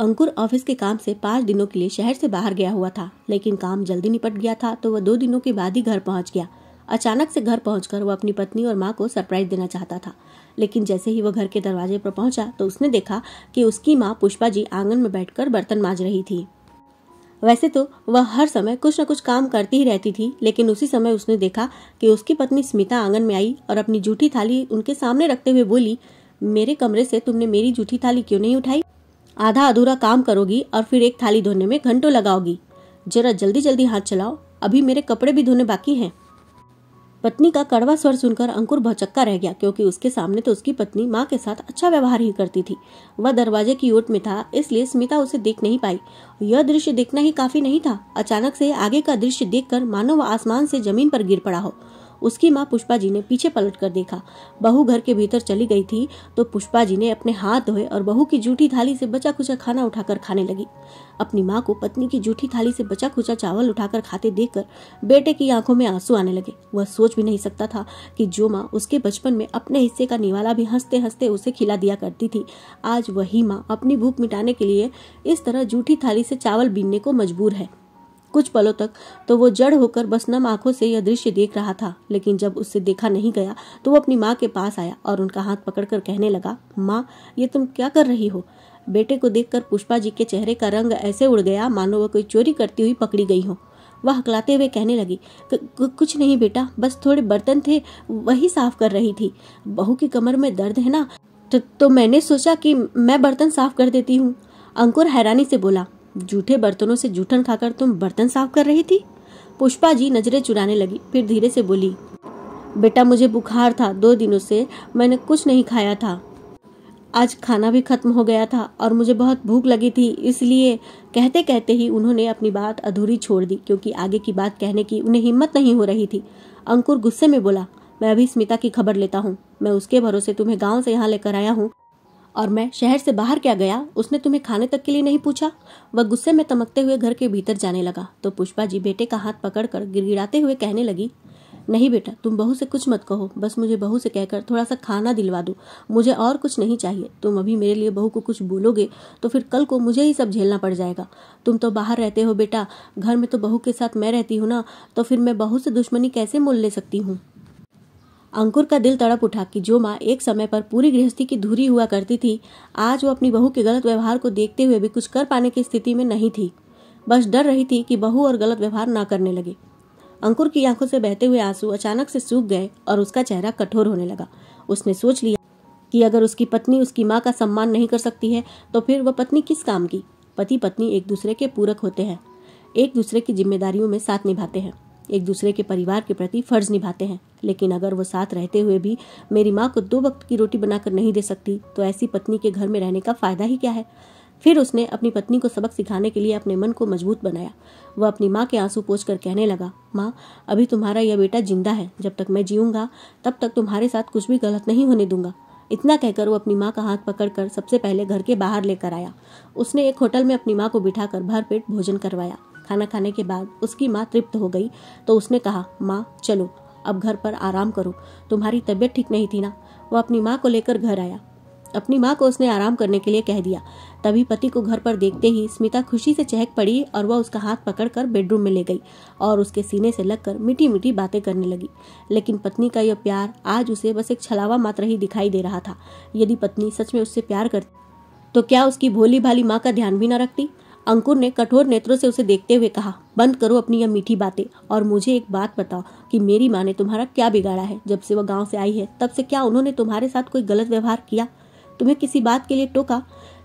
अंकुर office के काम से पाँच दिनों के लिए शहर से बाहर गया हुआ था लेकिन काम जल्दी निपट गया था तो वह दो दिनों के बाद ही घर पहुंच गया अचानक से घर पहुंचकर वह अपनी पत्नी और माँ को सरप्राइज देना चाहता था लेकिन जैसे ही वह घर के दरवाजे पर पहुंचा तो उसने देखा कि उसकी माँ पुष्पा जी आंगन में बैठकर बर्तन माँज रही थी वैसे तो वह हर समय कुछ न कुछ काम करती ही रहती थी लेकिन उसी समय उसने देखा कि उसकी पत्नी स्मिता आंगन में आई और अपनी जूठी थाली उनके सामने रखते हुए बोली मेरे कमरे से तुमने मेरी जूठी थाली क्यों नहीं उठाई आधा अधूरा काम करोगी और फिर एक थाली धोने में घंटों लगाओगी जरा जल्दी जल्दी हाथ चलाओ अभी मेरे कपड़े भी धोने बाकी हैं पत्नी का कड़वा स्वर सुनकर अंकुर भौचक्का रह गया क्योंकि उसके सामने तो उसकी पत्नी माँ के साथ अच्छा व्यवहार ही करती थी वह दरवाजे की ओट में था इसलिए स्मिता उसे देख नहीं पाई यह दृश्य देखना ही काफी नहीं था अचानक से आगे का दृश्य देखकर मानो वह आसमान से जमीन पर गिर पड़ा हो उसकी माँ पुष्पा जी ने पीछे पलट कर देखा बहू घर के भीतर चली गई थी तो पुष्पा जी ने अपने हाथ धोए और बहू की जूठी थाली से बचा खुचा खाना उठाकर खाने लगी अपनी माँ को पत्नी की जूठी थाली से बचा खुचा चावल उठाकर खाते कर बेटे की आंखों में आंसू आने लगे वह सोच भी नहीं सकता था कि जो माँ उसके बचपन में अपने हिस्से का निवाला भी हंसते हंसते उसे खिला दिया करती थी आज वही माँ अपनी भूख मिटाने के लिए इस तरह जूठी थाली से चावल बीनने को मजबूर है कुछ पलों तक तो वो जड़ होकर बस नम आंखों से यह दृश्य देख रहा था लेकिन जब उससे देखा नहीं गया तो वो अपनी माँ के पास आया और उनका हाथ पकड़कर कहने लगा माँ ये तुम क्या कर रही हो बेटे को देखकर पुष्पा जी के चेहरे का रंग ऐसे उड़ गया मानो वह कोई चोरी करती हुई पकड़ी गई हो वह हकलाते हुए कहने लगी कुछ नहीं बेटा बस थोड़े बर्तन थे वही साफ कर रही थी बहू की कमर में दर्द है ना तो, तो मैंने सोचा कि मैं बर्तन साफ कर देती हूँ अंकुर हैरानी से बोला जूठे बर्तनों से जूठन खाकर तुम बर्तन साफ कर रही थी पुष्पा जी नजरें चुराने लगी फिर धीरे से बोली बेटा मुझे बुखार था दो दिनों से मैंने कुछ नहीं खाया था आज खाना भी खत्म हो गया था और मुझे बहुत भूख लगी थी इसलिए कहते कहते ही उन्होंने अपनी बात अधूरी छोड़ दी क्योंकि आगे की बात कहने की उन्हें हिम्मत नहीं हो रही थी अंकुर गुस्से में बोला मैं अभी स्मिता की खबर लेता हूँ मैं उसके भरोसे तुम्हें गांव से यहाँ लेकर आया हूँ और मैं शहर से बाहर क्या गया उसने तुम्हें खाने तक के लिए नहीं पूछा वह गुस्से में तमकते हुए घर के भीतर जाने लगा तो पुष्पा जी बेटे का हाथ पकड़कर गिड़गिड़ाते हुए कहने लगी नहीं बेटा तुम बहू से कुछ मत कहो बस मुझे बहू से कहकर थोड़ा सा खाना दिलवा दो मुझे और कुछ नहीं चाहिए तुम अभी मेरे लिए बहू को कुछ बोलोगे तो फिर कल को मुझे ही सब झेलना पड़ जाएगा तुम तो बाहर रहते हो बेटा घर में तो बहू के साथ मैं रहती हूँ ना तो फिर मैं बहू से दुश्मनी कैसे मोल ले सकती हूँ अंकुर का दिल तड़प उठा कि जो माँ एक समय पर पूरी गृहस्थी की धूरी हुआ करती थी आज वो अपनी बहू के गलत व्यवहार को देखते हुए भी कुछ कर पाने की स्थिति में नहीं थी बस डर रही थी कि बहू और गलत व्यवहार ना करने लगे अंकुर की आंखों से बहते हुए आंसू अचानक से सूख गए और उसका चेहरा कठोर होने लगा उसने सोच लिया कि अगर उसकी पत्नी उसकी माँ का सम्मान नहीं कर सकती है तो फिर वह पत्नी किस काम की पति पत्नी एक दूसरे के पूरक होते हैं एक दूसरे की जिम्मेदारियों में साथ निभाते हैं एक दूसरे के परिवार के प्रति फर्ज निभाते हैं लेकिन अगर वो साथ रहते हुए भी मेरी माँ को दो वक्त की रोटी बनाकर नहीं दे सकती तो ऐसी पत्नी के घर में रहने का फायदा ही क्या है फिर उसने अपनी पत्नी को सबक सिखाने के लिए अपने मन को मजबूत बनाया वह अपनी माँ के आंसू पोछ कर कहने लगा माँ अभी तुम्हारा यह बेटा जिंदा है जब तक मैं जीऊँगा तब तक तुम्हारे साथ कुछ भी गलत नहीं होने दूंगा इतना कहकर वो अपनी माँ का हाथ पकड़कर सबसे पहले घर के बाहर लेकर आया उसने एक होटल में अपनी माँ को बिठाकर भरपेट भोजन करवाया खाना खाने के बाद उसकी माँ तृप्त हो गई तो उसने कहा माँ चलो अब घर पर आराम करो तुम्हारी तबीयत ठीक नहीं थी ना वो अपनी माँ को लेकर घर आया अपनी माँ को उसने आराम करने के लिए कह दिया तभी पति को घर पर देखते ही स्मिता खुशी से चहक पड़ी और वह उसका हाथ पकड़कर बेडरूम में ले गई और उसके सीने से लगकर मीठी मीठी बातें करने लगी लेकिन पत्नी का यह प्यार आज उसे बस एक छलावा मात्र ही दिखाई दे रहा था यदि पत्नी सच में उससे प्यार करती तो क्या उसकी भोली भाली माँ का ध्यान भी न रखती अंकुर ने कठोर नेत्रों से उसे देखते हुए कहा बंद करो अपनी यह मीठी बातें और मुझे एक बात बताओ कि मेरी माँ ने तुम्हारा क्या बिगाड़ा है जब से वह गाँव से आई है तब से क्या उन्होंने तुम्हारे साथ कोई गलत व्यवहार किया तुम्हें किसी बात के लिए टोका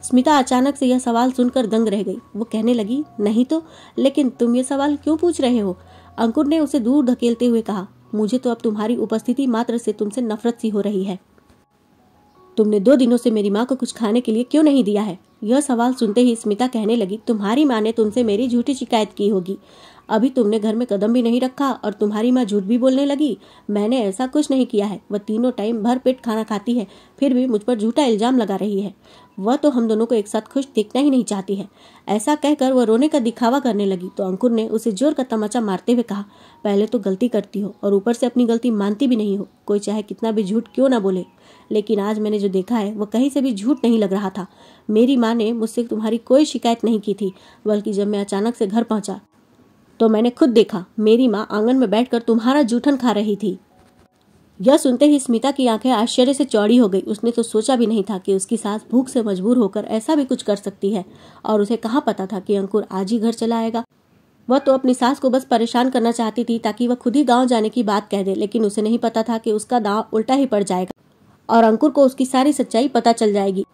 स्मिता अचानक से यह सवाल सुनकर दंग रह गई वो कहने लगी नहीं तो लेकिन तुम ये सवाल क्यों पूछ रहे हो अंकुर ने उसे दूर धकेलते हुए कहा मुझे तो अब तुम्हारी उपस्थिति मात्र से तुमसे नफरत सी हो रही है तुमने दो दिनों से मेरी माँ को कुछ खाने के लिए क्यों नहीं दिया है यह सवाल सुनते ही स्मिता कहने लगी तुम्हारी माँ ने तुमसे मेरी झूठी शिकायत की होगी अभी तुमने घर में कदम भी नहीं रखा और तुम्हारी माँ झूठ भी बोलने लगी मैंने ऐसा कुछ नहीं किया है वह तीनों टाइम भर पेट खाना खाती है फिर भी मुझ पर झूठा इल्जाम लगा रही है वह तो हम दोनों को एक साथ खुश देखना ही नहीं चाहती है ऐसा कहकर वह रोने का दिखावा करने लगी तो अंकुर ने उसे जोर का तमाचा मारते हुए कहा पहले तो गलती करती हो और ऊपर से अपनी गलती मानती भी नहीं हो कोई चाहे कितना भी झूठ क्यों ना बोले लेकिन आज मैंने जो देखा है वह कहीं से भी झूठ नहीं लग रहा था मेरी माँ ने मुझसे तुम्हारी कोई शिकायत नहीं की थी बल्कि जब मैं अचानक से घर पहुंचा तो मैंने खुद देखा मेरी माँ आंगन में बैठकर तुम्हारा जूठन खा रही थी यह सुनते ही स्मिता की आंखें आश्चर्य से चौड़ी हो गई उसने तो सोचा भी नहीं था कि उसकी सास भूख से मजबूर होकर ऐसा भी कुछ कर सकती है और उसे कहाँ पता था कि अंकुर आज ही घर चला आएगा वह तो अपनी सास को बस परेशान करना चाहती थी ताकि वह खुद ही गांव जाने की बात कह दे लेकिन उसे नहीं पता था कि उसका दांव उल्टा ही पड़ जाएगा और अंकुर को उसकी सारी सच्चाई पता चल जाएगी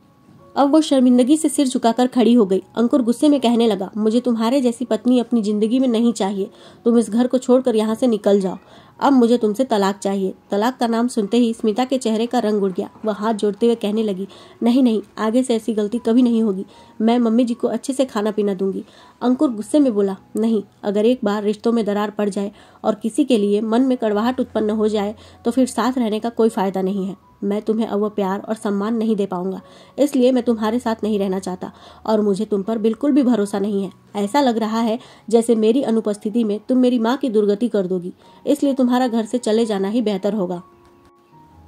अब वो शर्मिंदगी से सिर झुकाकर खड़ी हो गई अंकुर गुस्से में कहने लगा मुझे तुम्हारे जैसी पत्नी अपनी जिंदगी में नहीं चाहिए तुम इस घर को छोड़कर यहाँ से निकल जाओ अब मुझे तुमसे तलाक चाहिए तलाक का नाम सुनते ही स्मिता के चेहरे का रंग उड़ गया वह हाथ जोड़ते हुए कहने लगी नहीं नहीं आगे से ऐसी गलती कभी नहीं होगी मैं मम्मी जी को अच्छे से खाना पीना दूंगी अंकुर गुस्से में बोला नहीं अगर एक बार रिश्तों में दरार पड़ जाए और किसी के लिए मन में कड़वाहट उत्पन्न हो जाए तो फिर साथ रहने का कोई फायदा नहीं है मैं तुम्हें अब वह प्यार और सम्मान नहीं दे पाऊंगा इसलिए मैं तुम्हारे साथ नहीं रहना चाहता और मुझे तुम पर बिल्कुल भी भरोसा नहीं है ऐसा लग रहा है जैसे मेरी अनुपस्थिति में तुम मेरी माँ की दुर्गति कर दोगी इसलिए तुम्हारा घर से चले जाना ही बेहतर होगा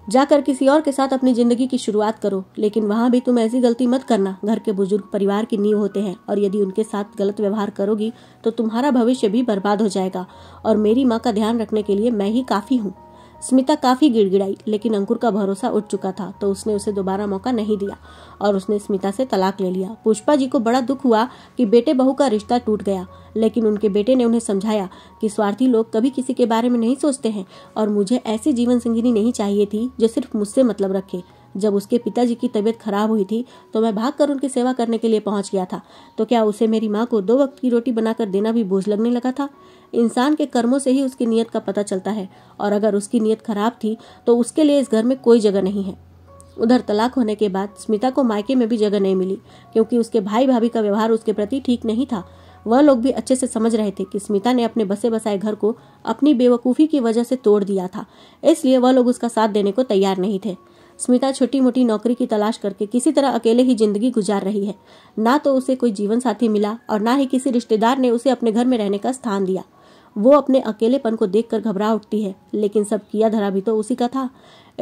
जाकर किसी और के साथ अपनी जिंदगी की शुरुआत करो लेकिन वहाँ भी तुम ऐसी गलती मत करना घर के बुजुर्ग परिवार की नींव होते हैं और यदि उनके साथ गलत व्यवहार करोगी तो तुम्हारा भविष्य भी बर्बाद हो जाएगा और मेरी माँ का ध्यान रखने के लिए मैं ही काफ़ी हूँ स्मिता काफी गिड़गिड़ाई लेकिन अंकुर का भरोसा उठ चुका था तो उसने उसे दोबारा मौका नहीं दिया और उसने स्मिता से तलाक ले लिया पुष्पा जी को बड़ा दुख हुआ कि बेटे बहू का रिश्ता टूट गया लेकिन उनके बेटे ने उन्हें समझाया कि स्वार्थी लोग कभी किसी के बारे में नहीं सोचते हैं और मुझे ऐसी जीवन संगिनी नहीं चाहिए थी जो सिर्फ मुझसे मतलब रखे जब उसके पिताजी की तबीयत खराब हुई थी तो मैं भाग कर उनकी सेवा करने के लिए पहुंच गया था तो क्या उसे मेरी माँ को दो वक्त की रोटी बनाकर देना भी बोझ लगने लगा था इंसान के कर्मों से ही उसकी नीयत का पता चलता है और अगर उसकी नीयत खराब थी तो उसके लिए इस घर में कोई जगह नहीं है उधर तलाक होने के बाद स्मिता को मायके में भी जगह नहीं मिली क्योंकि उसके भाई भाभी का व्यवहार उसके प्रति ठीक नहीं था वह लोग भी अच्छे से समझ रहे थे कि स्मिता ने अपने बसे बसाए घर को अपनी बेवकूफ़ी की वजह से तोड़ दिया था इसलिए वह लोग उसका साथ देने को तैयार नहीं थे स्मिता छोटी मोटी नौकरी की तलाश करके किसी तरह अकेले ही जिंदगी गुजार रही है ना तो उसे कोई जीवन साथी मिला और ना ही किसी रिश्तेदार ने उसे अपने घर में रहने का स्थान दिया वो अपने अकेलेपन को देख घबरा उठती है लेकिन सब किया धरा भी तो उसी का था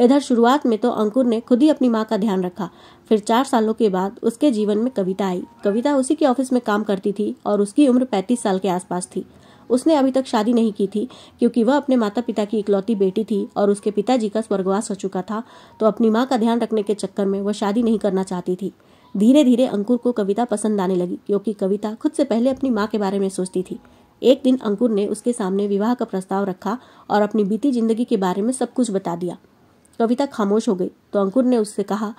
इधर शुरुआत में तो अंकुर ने खुद ही अपनी माँ का ध्यान रखा फिर चार सालों के बाद उसके जीवन में कविता आई कविता उसी के ऑफिस में काम करती थी और उसकी उम्र पैंतीस साल के आसपास थी उसने अभी तक शादी नहीं की थी क्योंकि वह अपने माता पिता की इकलौती बेटी थी और उसके पिताजी का स्वर्गवास हो चुका था तो अपनी माँ का ध्यान रखने के चक्कर में वह शादी नहीं करना चाहती थी धीरे धीरे अंकुर को कविता पसंद आने लगी क्योंकि कविता खुद से पहले अपनी माँ के बारे में सोचती थी एक दिन अंकुर ने उसके सामने विवाह का प्रस्ताव रखा और अपनी बीती जिंदगी के बारे में सब कुछ बता दिया कविता खामोश हो गई तो अंकुर ने उससे कहा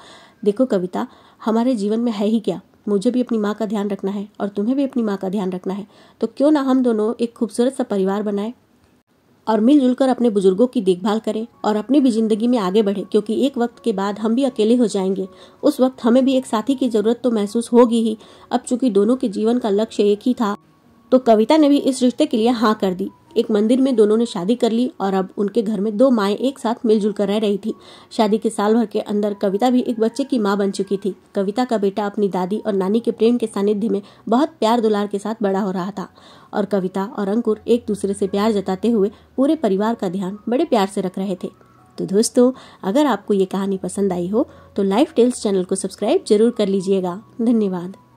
देखो कविता हमारे जीवन में है ही क्या मुझे भी अपनी माँ का ध्यान रखना है और तुम्हें भी अपनी माँ का ध्यान रखना है तो क्यों ना हम दोनों एक खूबसूरत सा परिवार बनाएं और मिलजुल कर अपने बुजुर्गों की देखभाल करें और अपनी भी जिंदगी में आगे बढ़े क्योंकि एक वक्त के बाद हम भी अकेले हो जाएंगे उस वक्त हमें भी एक साथी की जरूरत तो महसूस होगी ही अब चूंकि दोनों के जीवन का लक्ष्य एक ही था तो कविता ने भी इस रिश्ते के लिए हाँ कर दी एक मंदिर में दोनों ने शादी कर ली और अब उनके घर में दो माएँ एक साथ मिलजुल कर रह रही थी शादी के साल भर के अंदर कविता भी एक बच्चे की माँ बन चुकी थी कविता का बेटा अपनी दादी और नानी के प्रेम के सानिध्य में बहुत प्यार दुलार के साथ बड़ा हो रहा था और कविता और अंकुर एक दूसरे से प्यार जताते हुए पूरे परिवार का ध्यान बड़े प्यार से रख रहे थे तो दोस्तों अगर आपको ये कहानी पसंद आई हो तो लाइफ टेल्स चैनल को सब्सक्राइब जरूर कर लीजिएगा धन्यवाद